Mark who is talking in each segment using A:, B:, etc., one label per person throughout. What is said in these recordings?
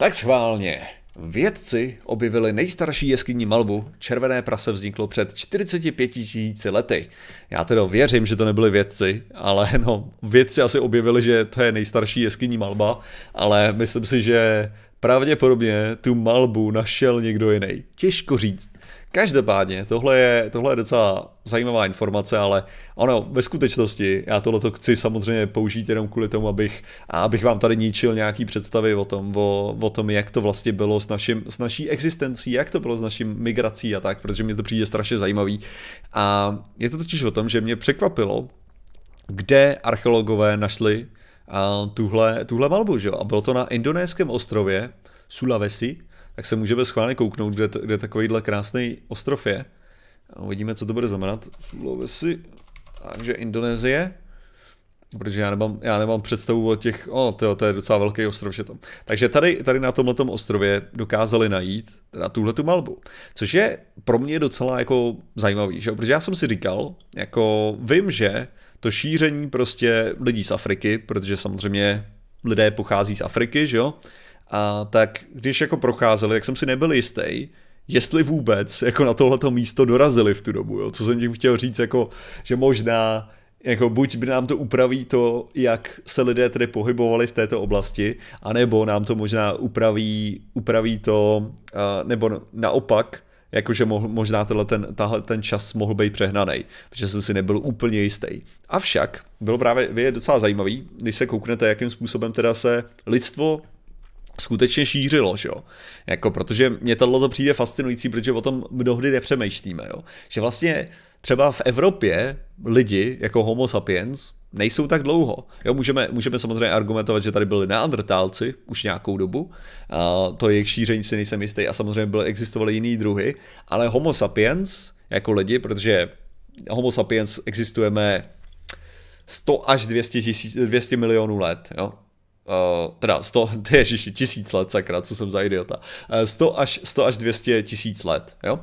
A: Tak schválně. Vědci objevili nejstarší jeskyní malbu. Červené prase vzniklo před 45 000 lety. Já teda věřím, že to nebyli vědci, ale no, vědci asi objevili, že to je nejstarší jeskyní malba, ale myslím si, že pravděpodobně tu malbu našel někdo jiný. Těžko říct. Každopádně, tohle je, tohle je docela zajímavá informace, ale ono, ve skutečnosti, já tohle to chci samozřejmě použít jenom kvůli tomu, abych, abych vám tady ničil nějaký představy o tom, o, o tom, jak to vlastně bylo s, naším, s naší existencí, jak to bylo s naším migrací a tak, protože mě to přijde strašně zajímavý. A je to totiž o tom, že mě překvapilo, kde archeologové našli a tuhle, tuhle malbu, že? a bylo to na indonéském ostrově Sulawesi, tak se můžeme schválně kouknout, kde, kde takovýhle krásný ostrov je. A uvidíme, co to bude znamenat. Sulawesi, takže Indonésie. Protože já nemám, já nemám představu o těch, o, tyjo, to je docela velký ostrov, že tam. Takže tady, tady na tomhle ostrově dokázali najít teda tuhle tu malbu. Což je pro mě docela jako zajímavý, že? protože já jsem si říkal, jako vím, že to šíření prostě lidí z Afriky, protože samozřejmě lidé pochází z Afriky, že jo, a tak když jako procházeli, tak jsem si nebyl jistý, jestli vůbec jako na tohleto místo dorazili v tu dobu, jo? co jsem tím chtěl říct, jako, že možná jako buď by nám to upraví to, jak se lidé tedy pohybovali v této oblasti, anebo nám to možná upraví, upraví to, nebo naopak, jakože možná tenhle ten, tahle ten čas mohl být přehnaný, protože jsem si nebyl úplně jistý. Avšak bylo právě je docela zajímavý, když se kouknete, jakým způsobem teda se lidstvo skutečně šířilo, že jo. Jako, protože mě tohle to přijde fascinující, protože o tom mnohdy nepřemýšlíme, jo. Že vlastně třeba v Evropě lidi jako homo sapiens nejsou tak dlouho. Jo, můžeme, můžeme samozřejmě argumentovat, že tady byli neandrtálci už nějakou dobu, a to jejich šíření si nejsem jistý a samozřejmě byly, existovaly jiný druhy, ale homo sapiens jako lidi, protože homo sapiens existujeme 100 až 200, 000, 200 milionů let, jo? Uh, teda 100, ježiši, tisíc let, sakra, co jsem za idiota, uh, eh, 100 až, 100 až 200 tisíc let, jo?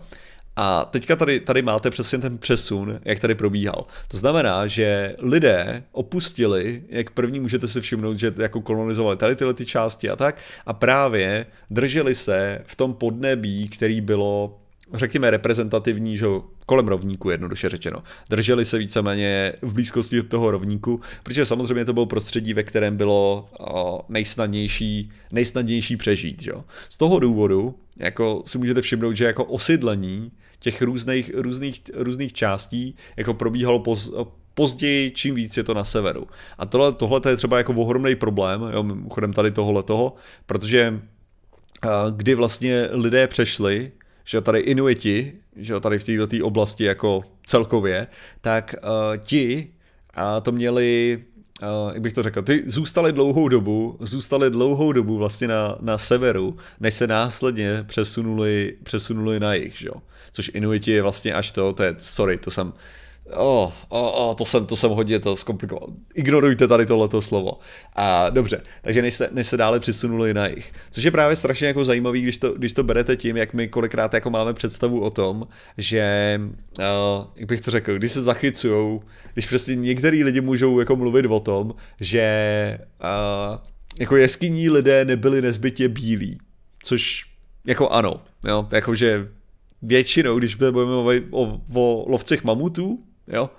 A: A teďka tady, tady máte přesně ten přesun, jak tady probíhal. To znamená, že lidé opustili, jak první můžete si všimnout, že jako kolonizovali tady tyhle ty části a tak, a právě drželi se v tom podnebí, který bylo řekněme reprezentativní, že kolem rovníku, jednoduše řečeno. Drželi se víceméně v blízkosti toho rovníku, protože samozřejmě to bylo prostředí, ve kterém bylo eh, nejsnadnější, nejsnadnější přežít. Že? Z toho důvodu jako si můžete všimnout, že jako osidlení těch různých, různých, různých částí jako probíhalo poz, později, čím víc je to na severu. A tohle, tohle je třeba jako ohromný problém, jo, mimochodem tady tohle toho, protože eh, kdy vlastně lidé přešli že tady Inuiti, že tady v této oblasti jako celkově, tak uh, ti a to měli Uh, jak bych to řekl, ty zůstali dlouhou dobu, zůstali dlouhou dobu vlastně na, na severu, než se následně přesunuli, přesunuli na jich, že jo. Což Inuiti je vlastně až to, to je, sorry, to jsem, Oh, oh, oh, to, jsem, to jsem hodně to zkomplikoval. Ignorujte tady tohleto slovo. A dobře, takže než se, než se dále přisunuli na jich. Což je právě strašně jako zajímavý, když to, když to berete tím, jak my kolikrát jako máme představu o tom, že, uh, jak bych to řekl, když se zachycujou, když přesně některý lidi můžou jako mluvit o tom, že uh, jako jeskyní lidé nebyli nezbytně bílí. Což jako ano, jo, jakože většinou, když budeme mluvit o, o lovcech mamutů, jo,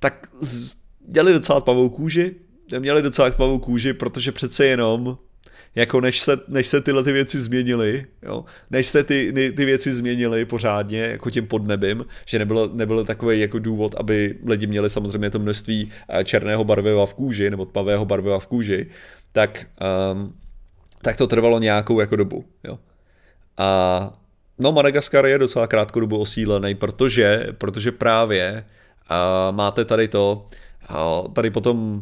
A: tak z, měli docela tmavou kůži, měli docela tmavou kůži, protože přece jenom jako než se, než se tyhle ty věci změnily, jo, než se ty, ty věci změnily pořádně, jako tím podnebím, že nebylo, nebylo takový jako důvod, aby lidi měli samozřejmě to množství eh, černého barviva v kůži, nebo tmavého barviva v kůži, tak, um, tak to trvalo nějakou jako dobu, jo. A no Madagaskar je docela krátkou dobu osídlený, protože, protože právě máte tady to. tady potom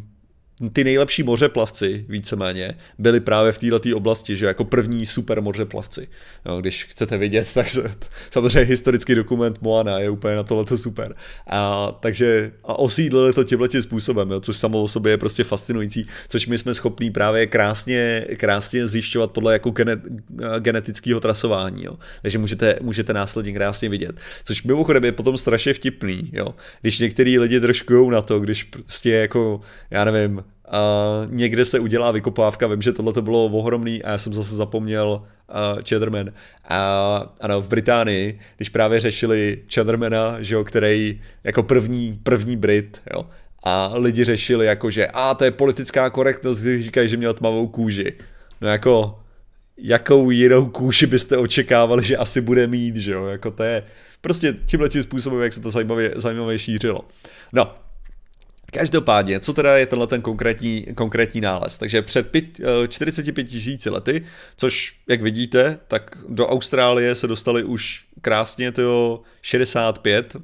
A: ty nejlepší mořeplavci, víceméně, byli právě v této oblasti, že jako první super mořeplavci. No, když chcete vidět, tak se, samozřejmě historický dokument Moana je úplně na to super. A, takže a osídlili to tím způsobem, jo, což samo o sobě je prostě fascinující, což my jsme schopni právě krásně, krásně zjišťovat podle jako gene, genetického trasování. Jo. Takže můžete, můžete následně krásně vidět. Což mimochodem je potom strašně vtipný, jo. když některý lidi držkují na to, když prostě jako, já nevím, a někde se udělá vykopávka, vím, že tohle to bylo ohromný a já jsem zase zapomněl uh, Cheddarman. A ano, v Británii, když právě řešili Cheddarmana, že jo, který jako první, první Brit, jo, a lidi řešili jako, že a to je politická korektnost, když říkají, že měl tmavou kůži. No jako, jakou jinou kůži byste očekávali, že asi bude mít, že jo, jako to je prostě tímhle tím způsobem, jak se to zajímavě, zajímavě šířilo. No, Každopádně, co teda je tenhle ten konkrétní, konkrétní nález? Takže před pět, 45 eh, tisíci lety, což jak vidíte, tak do Austrálie se dostali už krásně tyjo 65,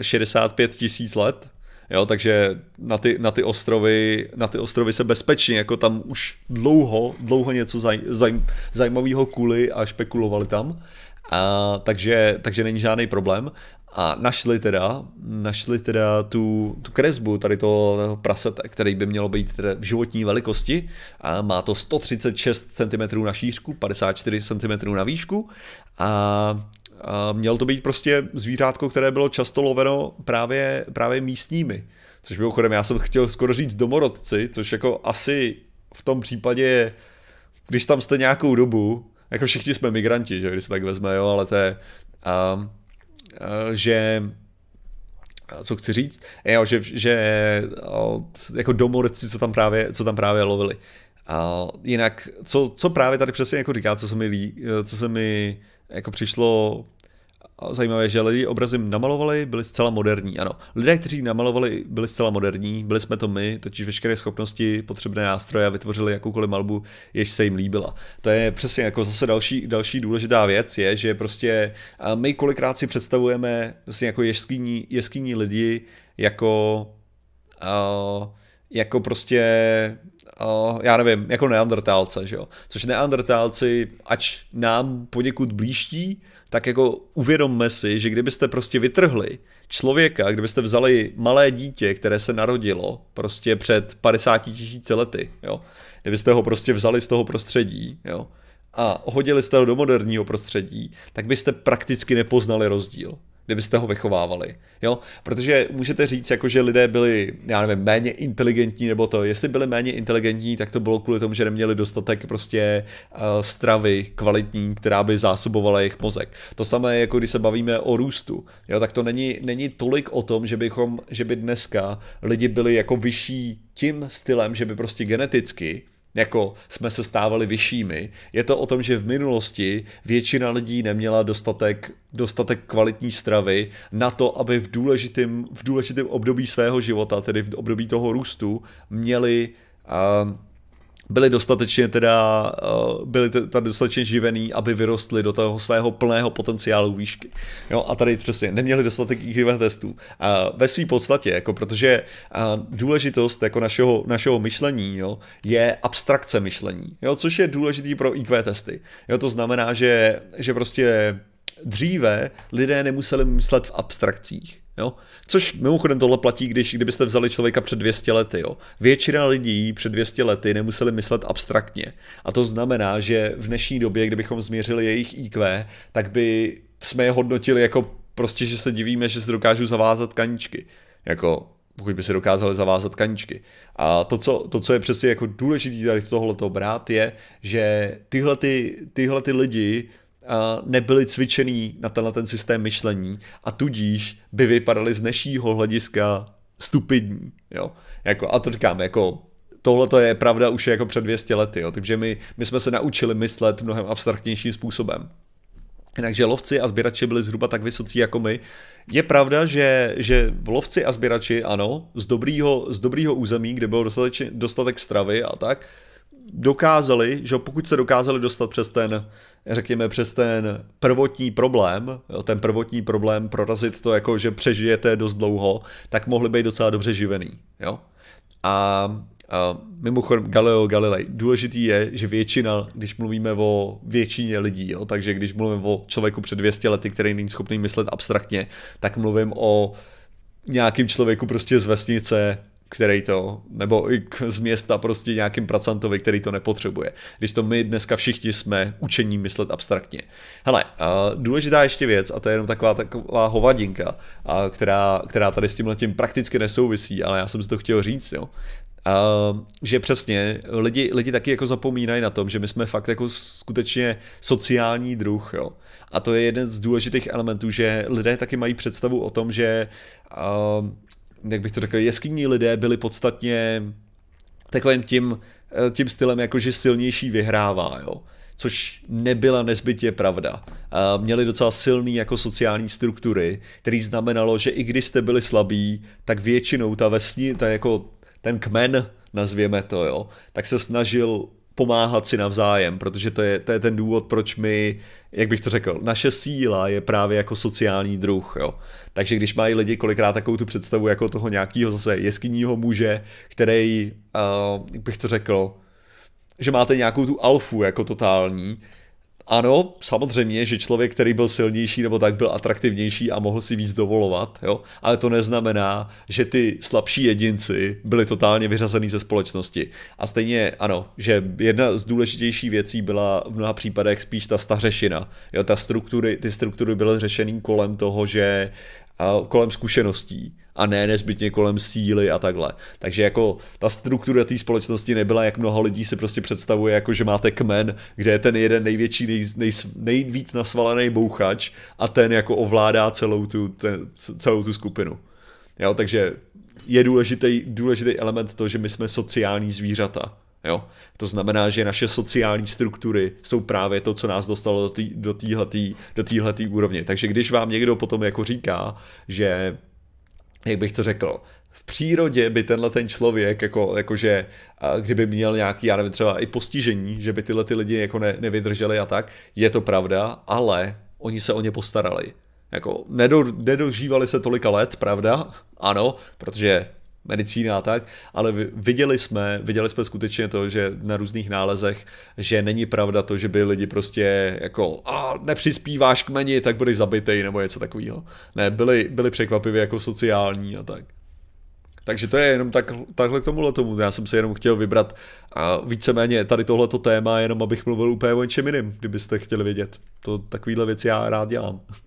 A: 65 tisíc let. Jo, takže na ty, na, ty ostrovy, na ty ostrovy se bezpečně, jako tam už dlouho, dlouho něco zaj, zaj, zajímavého kuli a špekulovali tam. A, takže, takže není žádný problém. A našli teda, našli teda tu, tu kresbu tady toho prasete, který by mělo být teda v životní velikosti. A má to 136 cm na šířku, 54 cm na výšku a a měl to být prostě zvířátko, které bylo často loveno právě, právě místními. Což mimochodem, já jsem chtěl skoro říct domorodci, což jako asi v tom případě, když tam jste nějakou dobu, jako všichni jsme migranti, že když se tak vezme, jo, ale to je, um, uh, a, a, že co chci říct, jo, že, že uh, jako domorci, co tam právě, co tam právě lovili. A uh, jinak, co, co právě tady přesně jako říká, co se mi, lí, co se mi jako přišlo zajímavé, že lidi obrazy namalovali, byli zcela moderní. Ano, lidé, kteří namalovali, byli zcela moderní, byli jsme to my, totiž veškeré schopnosti, potřebné nástroje a vytvořili jakoukoliv malbu, jež se jim líbila. To je přesně jako zase další, další důležitá věc, je, že prostě my kolikrát si představujeme vlastně jako jeskyní, jeskyní lidi jako, uh, jako prostě já nevím, jako neandrtálce, že jo? Což neandrtálci, ač nám poněkud blížtí, tak jako uvědomme si, že kdybyste prostě vytrhli člověka, kdybyste vzali malé dítě, které se narodilo prostě před 50 tisíci lety, jo? Kdybyste ho prostě vzali z toho prostředí, jo? A hodili jste ho do moderního prostředí, tak byste prakticky nepoznali rozdíl kdybyste ho vychovávali. Jo? Protože můžete říct, jako, že lidé byli, já nevím, méně inteligentní, nebo to, jestli byli méně inteligentní, tak to bylo kvůli tomu, že neměli dostatek prostě uh, stravy kvalitní, která by zásobovala jejich mozek. To samé, jako když se bavíme o růstu, jo? tak to není, není tolik o tom, že, bychom, že by dneska lidi byli jako vyšší tím stylem, že by prostě geneticky jako jsme se stávali vyššími. Je to o tom, že v minulosti většina lidí neměla dostatek, dostatek kvalitní stravy na to, aby v důležitém v důležitém období svého života, tedy v období toho růstu, měli uh, byli dostatečně teda, eh, byli tady dostatečně živený, aby vyrostli do toho svého plného potenciálu výšky. Jo, a tady přesně, neměli dostatek IQ testů. A ve své podstatě, jako protože eh, důležitost jako našeho, našeho myšlení jo, je abstrakce myšlení, jo, což je důležitý pro IQ testy. Jo, to znamená, že, že prostě dříve lidé nemuseli myslet v abstrakcích. Jo? Což mimochodem tohle platí, když kdybyste vzali člověka před 200 lety. Jo? Většina lidí před 200 lety nemuseli myslet abstraktně. A to znamená, že v dnešní době, kdybychom změřili jejich IQ, tak by jsme je hodnotili jako prostě, že se divíme, že se dokážou zavázat kaničky. Jako pokud by se dokázali zavázat kaničky. A to, co, to, co je přesně jako důležité tady z tohoto brát, je, že tyhle, ty, tyhle ty lidi Eh, nebyli cvičený na tenhle ten systém myšlení a tudíž by vypadali z dnešního hlediska stupidní. Jo? Jako, a to říkám, jako tohle to je pravda už jako před 200 lety, jo? takže my, my jsme se naučili myslet mnohem abstraktnějším způsobem. Jinakže lovci a sběrači byli zhruba tak vysocí jako my. Je pravda, že, že lovci a sběrači, ano, z dobrýho, z dobrýho území, kde byl dostatek, dostatek stravy a tak, dokázali, že pokud se dokázali dostat přes ten, řekněme, přes ten prvotní problém, ten prvotní problém prorazit to jako, že přežijete dost dlouho, tak mohli být docela dobře živený, jo? A, a mimochodem Galileo Galilei, důležitý je, že většina, když mluvíme o většině lidí, jo, takže když mluvím o člověku před 200 lety, který není schopný myslet abstraktně, tak mluvím o nějakým člověku prostě z vesnice který to, nebo i k, z města prostě nějakým pracantovi, který to nepotřebuje. Když to my dneska všichni jsme učení myslet abstraktně. Hele, důležitá ještě věc, a to je jenom taková taková hovadinka, která, která tady s tímhle tím prakticky nesouvisí, ale já jsem si to chtěl říct, jo. Uh, že přesně, lidi, lidi taky jako zapomínají na tom, že my jsme fakt jako skutečně sociální druh, jo. A to je jeden z důležitých elementů, že lidé taky mají představu o tom, že uh, jak bych to řekl, jeskyní lidé byli podstatně takovým tím, eh, tím stylem, jako že silnější vyhrává, jo. Což nebyla nezbytně pravda. Měli docela silný jako sociální struktury, který znamenalo, že i když jste byli slabí, tak většinou ta vesní, ta jako ten kmen, nazvěme to, jo, tak se snažil pomáhat si navzájem, protože to je, to je ten důvod, proč my, jak bych to řekl, naše síla je právě jako sociální druh, jo. Takže když mají lidi kolikrát takovou tu představu jako toho nějakého zase jeskyního muže, který, uh, jak bych to řekl, že máte nějakou tu alfu jako totální, ano, samozřejmě, že člověk, který byl silnější nebo tak, byl atraktivnější a mohl si víc dovolovat, jo? ale to neznamená, že ty slabší jedinci byli totálně vyřazený ze společnosti. A stejně ano, že jedna z důležitějších věcí byla v mnoha případech spíš ta stařešina. Jo? Ta struktury, ty struktury byly řešený kolem toho, že a kolem zkušeností a ne nezbytně kolem síly a takhle. Takže jako ta struktura té společnosti nebyla, jak mnoho lidí si prostě představuje, jako že máte kmen, kde je ten jeden největší, nej, nej, nejvíc nasvalený bouchač a ten jako ovládá celou tu, ten, celou tu skupinu. Jo, takže je důležitý, důležitý element to, že my jsme sociální zvířata. Jo? To znamená, že naše sociální struktury jsou právě to, co nás dostalo do téhletý do do úrovně. Takže když vám někdo potom jako říká, že jak bych to řekl, v přírodě by tenhle ten člověk, jako, jakože, kdyby měl nějaký, já nevím, třeba i postižení, že by tyhle ty lidi jako ne, nevydrželi a tak, je to pravda, ale oni se o ně postarali. Jako nedo, nedožívali se tolika let, pravda? Ano, protože medicína a tak, ale viděli jsme, viděli jsme skutečně to, že na různých nálezech, že není pravda to, že by lidi prostě jako a nepřispíváš k meni, tak budeš zabitej nebo něco takového. Ne, byli, byli překvapivě jako sociální a tak. Takže to je jenom tak, takhle k tomuhle tomu. Já jsem se jenom chtěl vybrat a víceméně tady tohleto téma, jenom abych mluvil úplně o něčem jiným, kdybyste chtěli vědět. To takovýhle věci já rád dělám.